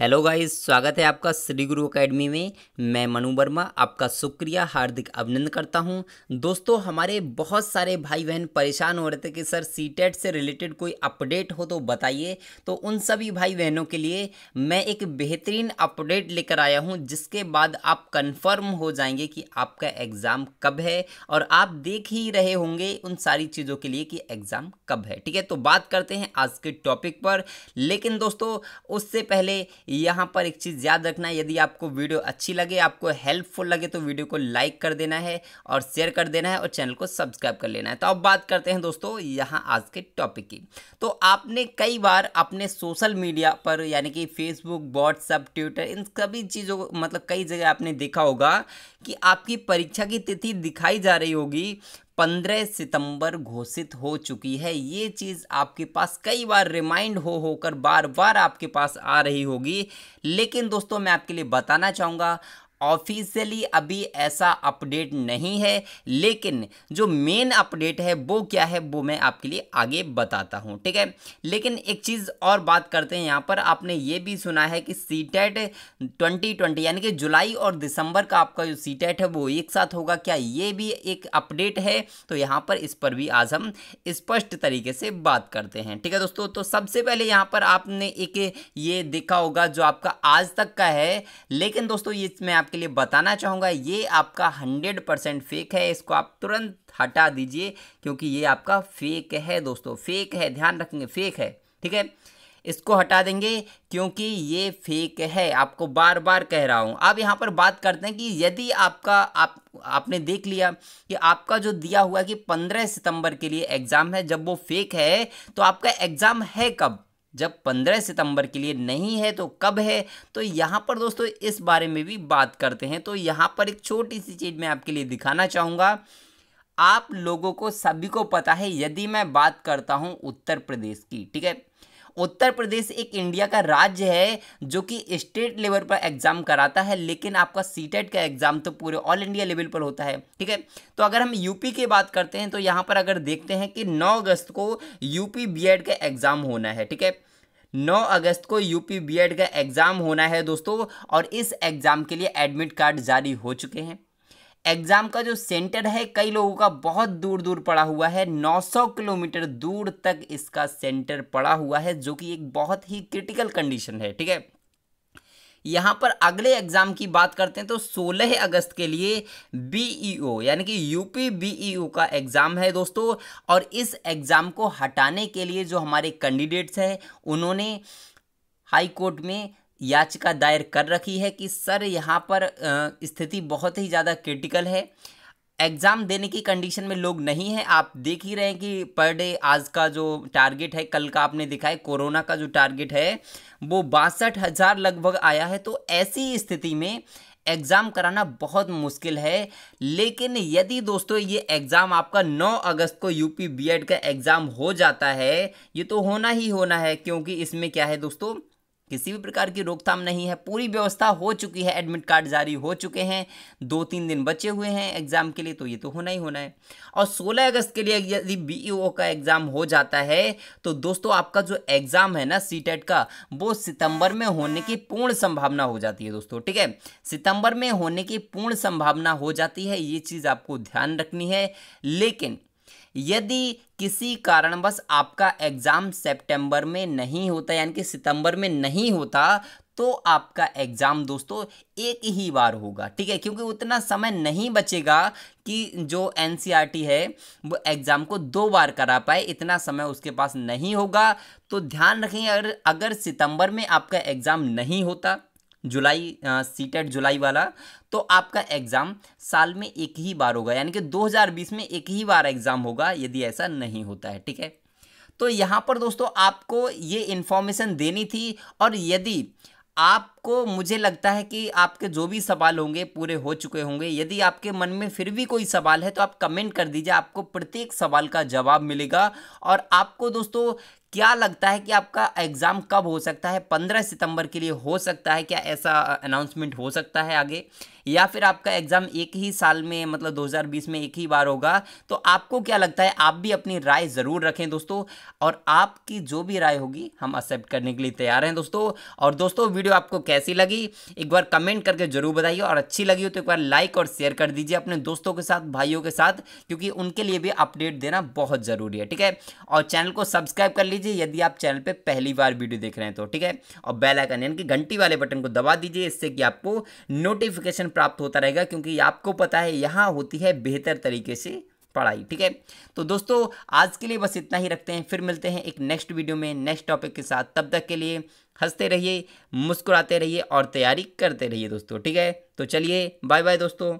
hello guys स्वागत है आपका श्री गुरु एकेडमी में मैं मनु वर्मा आपका शुक्रिया हार्दिक अभिनंदन करता हूं दोस्तों हमारे बहुत सारे भाई बहन परेशान हो रहे थे कि सर सी टेट e से रिलेटेड कोई अपडेट हो तो बताइए तो उन सभी भाई बहनों के लिए मैं एक बेहतरीन अपडेट लेकर आया हूं जिसके बाद आप कन्फर्म हो जाएंगे कि आपका एग्ज़ाम कब है और आप देख ही रहे होंगे उन सारी चीज़ों के लिए कि एग्ज़ाम कब है ठीक है तो बात करते हैं आज के टॉपिक पर लेकिन दोस्तों उससे पहले यहाँ पर एक चीज़ याद रखना यदि आपको वीडियो अच्छी लगे आपको हेल्पफुल लगे तो वीडियो को लाइक कर देना है और शेयर कर देना है और चैनल को सब्सक्राइब कर लेना है तो अब बात करते हैं दोस्तों यहाँ आज के टॉपिक की तो आपने कई बार अपने सोशल मीडिया पर यानी कि फेसबुक व्हाट्सअप ट्विटर इन सभी चीज़ों को मतलब कई जगह आपने देखा होगा कि आपकी परीक्षा की तिथि दिखाई जा रही होगी पंद्रह सितंबर घोषित हो चुकी है ये चीज़ आपके पास कई बार रिमाइंड हो होकर बार बार आपके पास आ रही होगी लेकिन दोस्तों मैं आपके लिए बताना चाहूँगा ऑफिशियली अभी ऐसा अपडेट नहीं है लेकिन जो मेन अपडेट है वो क्या है वो मैं आपके लिए आगे बताता हूँ ठीक है लेकिन एक चीज़ और बात करते हैं यहाँ पर आपने ये भी सुना है कि सी टेट ट्वेंटी ट्वेंटी यानी कि जुलाई और दिसंबर का आपका जो सी टेट है वो एक साथ होगा क्या ये भी एक अपडेट है तो यहाँ पर इस पर भी आज हम स्पष्ट तरीके से बात करते हैं ठीक है दोस्तों तो सबसे पहले यहाँ पर आपने एक ये देखा होगा जो आपका आज तक का है लेकिन दोस्तों ये मैं आप आपके लिए बताना चाहूँगा ये आपका हंड्रेड परसेंट फेक है इसको आप तुरंत हटा दीजिए क्योंकि ये आपका फेक है दोस्तों फेक है ध्यान रखेंगे फेक है ठीक है इसको हटा देंगे क्योंकि ये फेक है आपको बार बार कह रहा हूँ अब यहाँ पर बात करते हैं कि यदि आपका आप आपने देख लिया कि आपका जो दिया हुआ कि 15 सितंबर के लिए एग्ज़ाम है जब वो फेक है तो आपका एग्ज़ाम है कब जब 15 सितंबर के लिए नहीं है तो कब है तो यहाँ पर दोस्तों इस बारे में भी बात करते हैं तो यहाँ पर एक छोटी सी चीज़ मैं आपके लिए दिखाना चाहूँगा आप लोगों को सभी को पता है यदि मैं बात करता हूँ उत्तर प्रदेश की ठीक है उत्तर प्रदेश एक इंडिया का राज्य है जो कि स्टेट लेवल पर एग्जाम कराता है लेकिन आपका सीटेट e का एग्जाम तो पूरे ऑल इंडिया लेवल पर होता है ठीक है तो अगर हम यूपी की बात करते हैं तो यहाँ पर अगर देखते हैं कि नौ अगस्त को यूपी बीएड e का एग्जाम होना है ठीक है 9 अगस्त को यूपी बीएड e का एग्ज़ाम होना है दोस्तों और इस एग्ज़ाम के लिए एडमिट कार्ड जारी हो चुके हैं एग्ज़ाम का जो सेंटर है कई लोगों का बहुत दूर दूर पड़ा हुआ है 900 किलोमीटर दूर तक इसका सेंटर पड़ा हुआ है जो कि एक बहुत ही क्रिटिकल कंडीशन है ठीक है यहाँ पर अगले एग्ज़ाम की बात करते हैं तो 16 अगस्त के लिए बीईओ यानी कि यूपी बीईओ का एग्ज़ाम है दोस्तों और इस एग्ज़ाम को हटाने के लिए जो हमारे कैंडिडेट्स हैं उन्होंने हाई कोर्ट में याचिका दायर कर रखी है कि सर यहाँ पर स्थिति बहुत ही ज़्यादा क्रिटिकल है एग्ज़ाम देने की कंडीशन में लोग नहीं हैं आप देख ही रहे हैं कि पर डे आज का जो टारगेट है कल का आपने दिखा है कोरोना का जो टारगेट है वो बासठ हज़ार लगभग आया है तो ऐसी स्थिति में एग्ज़ाम कराना बहुत मुश्किल है लेकिन यदि दोस्तों ये एग्ज़ाम आपका 9 अगस्त को यूपी बीएड का एग्ज़ाम हो जाता है ये तो होना ही होना है क्योंकि इसमें क्या है दोस्तों किसी भी प्रकार की रोकथाम नहीं है पूरी व्यवस्था हो चुकी है एडमिट कार्ड जारी हो चुके हैं दो तीन दिन बचे हुए हैं एग्ज़ाम के लिए तो ये तो होना ही होना है और 16 अगस्त के लिए यदि बी e का एग्ज़ाम हो जाता है तो दोस्तों आपका जो एग्ज़ाम है ना सी e का वो सितंबर में होने की पूर्ण संभावना हो जाती है दोस्तों ठीक है सितंबर में होने की पूर्ण संभावना हो जाती है ये चीज़ आपको ध्यान रखनी है लेकिन यदि किसी कारणवश आपका एग्ज़ाम सितंबर में नहीं होता यानी कि सितंबर में नहीं होता तो आपका एग्ज़ाम दोस्तों एक ही बार होगा ठीक है क्योंकि उतना समय नहीं बचेगा कि जो एन e है वो एग्ज़ाम को दो बार करा पाए इतना समय उसके पास नहीं होगा तो ध्यान रखें अगर अगर सितंबर में आपका एग्ज़ाम नहीं होता जुलाई सीटेट जुलाई वाला तो आपका एग्ज़ाम साल में एक ही बार होगा यानी कि 2020 में एक ही बार एग्ज़ाम होगा यदि ऐसा नहीं होता है ठीक है तो यहाँ पर दोस्तों आपको ये इन्फॉर्मेशन देनी थी और यदि आपको मुझे लगता है कि आपके जो भी सवाल होंगे पूरे हो चुके होंगे यदि आपके मन में फिर भी कोई सवाल है तो आप कमेंट कर दीजिए आपको प्रत्येक सवाल का जवाब मिलेगा और आपको दोस्तों क्या लगता है कि आपका एग्ज़ाम कब हो सकता है पंद्रह सितंबर के लिए हो सकता है क्या ऐसा अनाउंसमेंट हो सकता है आगे या फिर आपका एग्ज़ाम एक ही साल में मतलब 2020 में एक ही बार होगा तो आपको क्या लगता है आप भी अपनी राय ज़रूर रखें दोस्तों और आपकी जो भी राय होगी हम एक्सेप्ट करने के लिए तैयार हैं दोस्तों और दोस्तों वीडियो आपको कैसी लगी एक बार कमेंट करके ज़रूर बताइए और अच्छी लगी हो तो एक बार लाइक और शेयर कर दीजिए अपने दोस्तों के साथ भाइयों के साथ क्योंकि उनके लिए भी अपडेट देना बहुत ज़रूरी है ठीक है और चैनल को सब्सक्राइब कर लीजिए लीजिए यदि आप चैनल पर पहली बार वीडियो देख रहे हैं तो ठीक है और बेल आइकन यानी कि घंटी वाले बटन को दबा दीजिए इससे कि आपको नोटिफिकेशन प्राप्त होता रहेगा क्योंकि आपको पता है यहाँ होती है बेहतर तरीके से पढ़ाई ठीक है तो दोस्तों आज के लिए बस इतना ही रखते हैं फिर मिलते हैं एक नेक्स्ट वीडियो में नेक्स्ट टॉपिक के साथ तब तक के लिए हंसते रहिए मुस्कुराते रहिए और तैयारी करते रहिए दोस्तों ठीक है तो चलिए बाय बाय दोस्तों